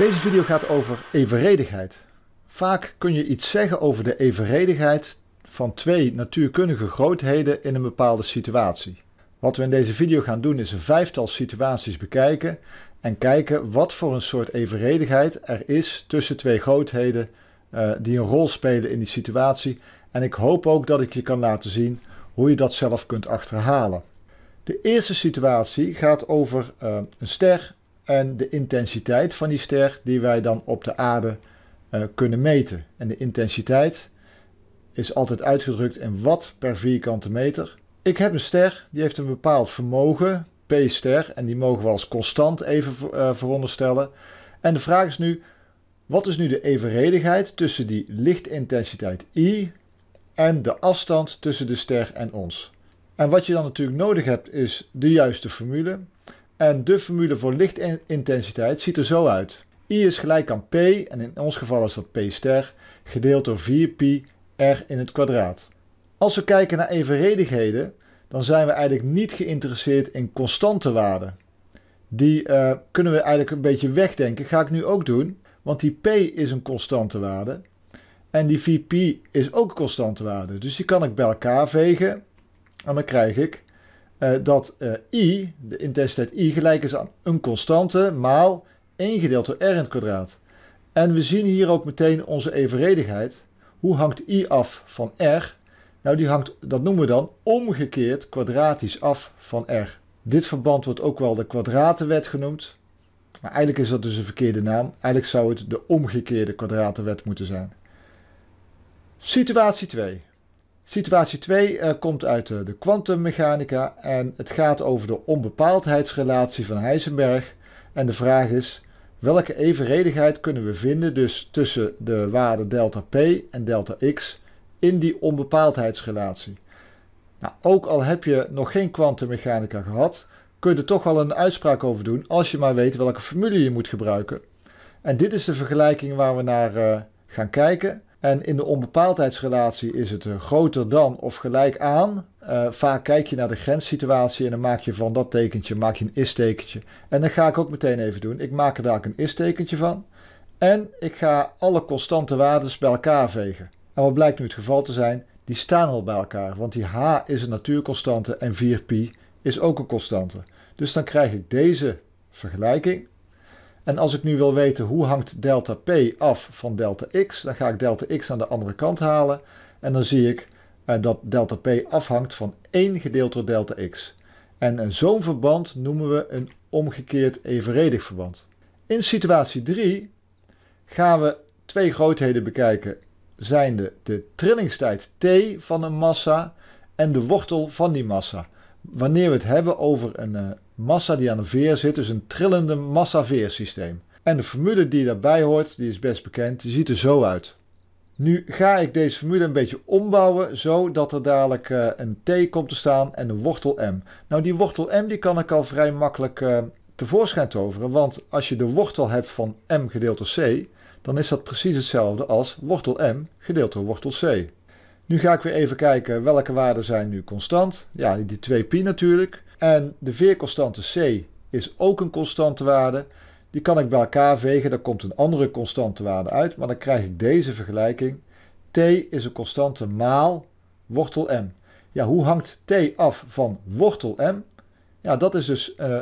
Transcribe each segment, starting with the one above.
Deze video gaat over evenredigheid. Vaak kun je iets zeggen over de evenredigheid van twee natuurkundige grootheden in een bepaalde situatie. Wat we in deze video gaan doen is een vijftal situaties bekijken en kijken wat voor een soort evenredigheid er is tussen twee grootheden eh, die een rol spelen in die situatie. En ik hoop ook dat ik je kan laten zien hoe je dat zelf kunt achterhalen. De eerste situatie gaat over eh, een ster en de intensiteit van die ster die wij dan op de aarde eh, kunnen meten. En de intensiteit is altijd uitgedrukt in watt per vierkante meter. Ik heb een ster, die heeft een bepaald vermogen, P-ster, en die mogen we als constant even uh, veronderstellen. En de vraag is nu, wat is nu de evenredigheid tussen die lichtintensiteit I en de afstand tussen de ster en ons? En wat je dan natuurlijk nodig hebt is de juiste formule. En de formule voor lichtintensiteit ziet er zo uit. I is gelijk aan P, en in ons geval is dat P ster, gedeeld door 4pi r in het kwadraat. Als we kijken naar evenredigheden, dan zijn we eigenlijk niet geïnteresseerd in constante waarden. Die eh, kunnen we eigenlijk een beetje wegdenken, ga ik nu ook doen, want die P is een constante waarde. En die 4pi is ook een constante waarde, dus die kan ik bij elkaar vegen en dan krijg ik eh, dat eh, i, de intensiteit i, gelijk is aan een constante maal 1 gedeeld door r in het kwadraat. En we zien hier ook meteen onze evenredigheid. Hoe hangt i af van r? Nou, die hangt, dat noemen we dan omgekeerd kwadratisch af van r. Dit verband wordt ook wel de kwadratenwet genoemd. Maar eigenlijk is dat dus een verkeerde naam. Eigenlijk zou het de omgekeerde kwadratenwet moeten zijn. Situatie 2. Situatie 2 eh, komt uit eh, de kwantummechanica en het gaat over de onbepaaldheidsrelatie van Heisenberg. En de vraag is, welke evenredigheid kunnen we vinden dus tussen de waarden delta p en delta x in die onbepaaldheidsrelatie? Nou, ook al heb je nog geen kwantummechanica gehad, kun je er toch wel een uitspraak over doen als je maar weet welke formule je moet gebruiken. En dit is de vergelijking waar we naar eh, gaan kijken. En in de onbepaaldheidsrelatie is het eh, groter dan of gelijk aan. Eh, vaak kijk je naar de grenssituatie en dan maak je van dat tekentje maak je een is-tekentje. En dat ga ik ook meteen even doen. Ik maak er daar ook een is-tekentje van. En ik ga alle constante waarden bij elkaar vegen. En wat blijkt nu het geval te zijn, die staan al bij elkaar. Want die h is een natuurconstante en 4pi is ook een constante. Dus dan krijg ik deze vergelijking. En als ik nu wil weten hoe hangt delta p af van delta x, dan ga ik delta x aan de andere kant halen. En dan zie ik eh, dat delta p afhangt van 1 gedeeld door delta x. En zo'n verband noemen we een omgekeerd evenredig verband. In situatie 3 gaan we twee grootheden bekijken, zijnde de trillingstijd t van een massa en de wortel van die massa wanneer we het hebben over een eh, massa die aan een veer zit, dus een trillende massa-veersysteem. En de formule die daarbij hoort, die is best bekend, die ziet er zo uit. Nu ga ik deze formule een beetje ombouwen, zodat er dadelijk eh, een t komt te staan en een wortel m. Nou, die wortel m die kan ik al vrij makkelijk eh, tevoorschijn toveren, want als je de wortel hebt van m gedeeld door c, dan is dat precies hetzelfde als wortel m gedeeld door wortel c. Nu ga ik weer even kijken welke waarden zijn nu constant. Ja, die 2pi natuurlijk. En de veerconstante c is ook een constante waarde. Die kan ik bij elkaar vegen, daar komt een andere constante waarde uit. Maar dan krijg ik deze vergelijking. t is een constante maal wortel m. Ja, hoe hangt t af van wortel m? Ja, dat is dus eh,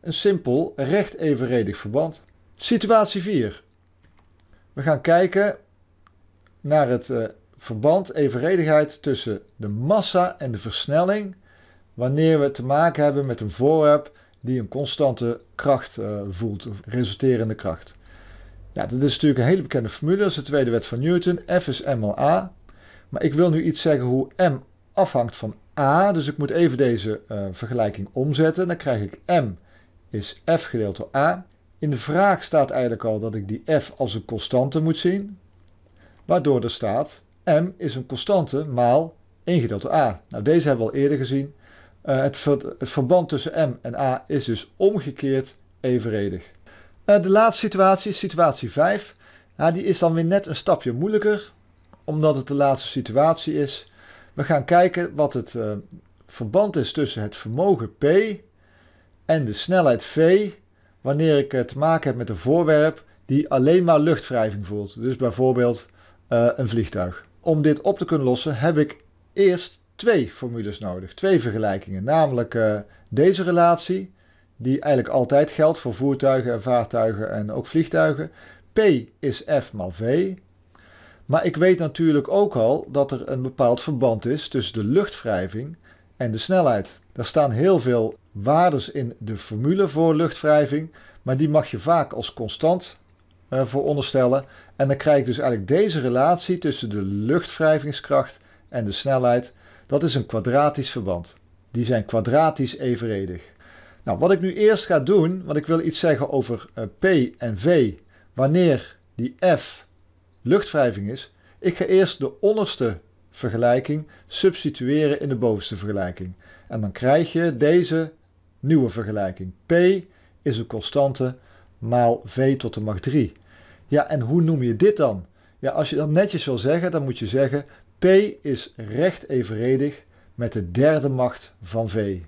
een simpel recht evenredig verband. Situatie 4. We gaan kijken naar het eh, verband, evenredigheid tussen de massa en de versnelling wanneer we te maken hebben met een voorwerp die een constante kracht eh, voelt, of resulterende kracht. Ja, dat is natuurlijk een hele bekende formule, dat is de tweede wet van Newton. F is M maal A. Maar ik wil nu iets zeggen hoe M afhangt van A, dus ik moet even deze eh, vergelijking omzetten. Dan krijg ik M is F gedeeld door A. In de vraag staat eigenlijk al dat ik die F als een constante moet zien, waardoor er staat m is een constante maal 1 door a. Nou, deze hebben we al eerder gezien. Eh, het, verband tussen m en a is dus omgekeerd evenredig. Eh, de laatste situatie, situatie 5, ja, nou, die is dan weer net een stapje moeilijker, omdat het de laatste situatie is. We gaan kijken wat het eh, verband is tussen het vermogen p en de snelheid v, wanneer ik te maken heb met een voorwerp die alleen maar luchtwrijving voelt. Dus bijvoorbeeld een vliegtuig om dit op te kunnen lossen heb ik eerst twee formules nodig, twee vergelijkingen. Namelijk eh, deze relatie, die eigenlijk altijd geldt voor voertuigen en vaartuigen en ook vliegtuigen. P is F mal V. Maar ik weet natuurlijk ook al dat er een bepaald verband is tussen de luchtwrijving en de snelheid. Er staan heel veel waardes in de formule voor luchtwrijving, maar die mag je vaak als constant eh, voor onderstellen. En dan krijg ik dus eigenlijk deze relatie tussen de luchtwrijvingskracht en de snelheid. Dat is een kwadratisch verband. Die zijn kwadratisch evenredig. Nou, wat ik nu eerst ga doen, want ik wil iets zeggen over eh, P en V, wanneer die F luchtwrijving is. Ik ga eerst de onderste vergelijking substitueren in de bovenste vergelijking. En dan krijg je deze nieuwe vergelijking. P is een constante maal v tot de macht 3. Ja, en hoe noem je dit dan? Ja, als je dat netjes wil zeggen, dan moet je zeggen p is recht evenredig met de derde macht van v.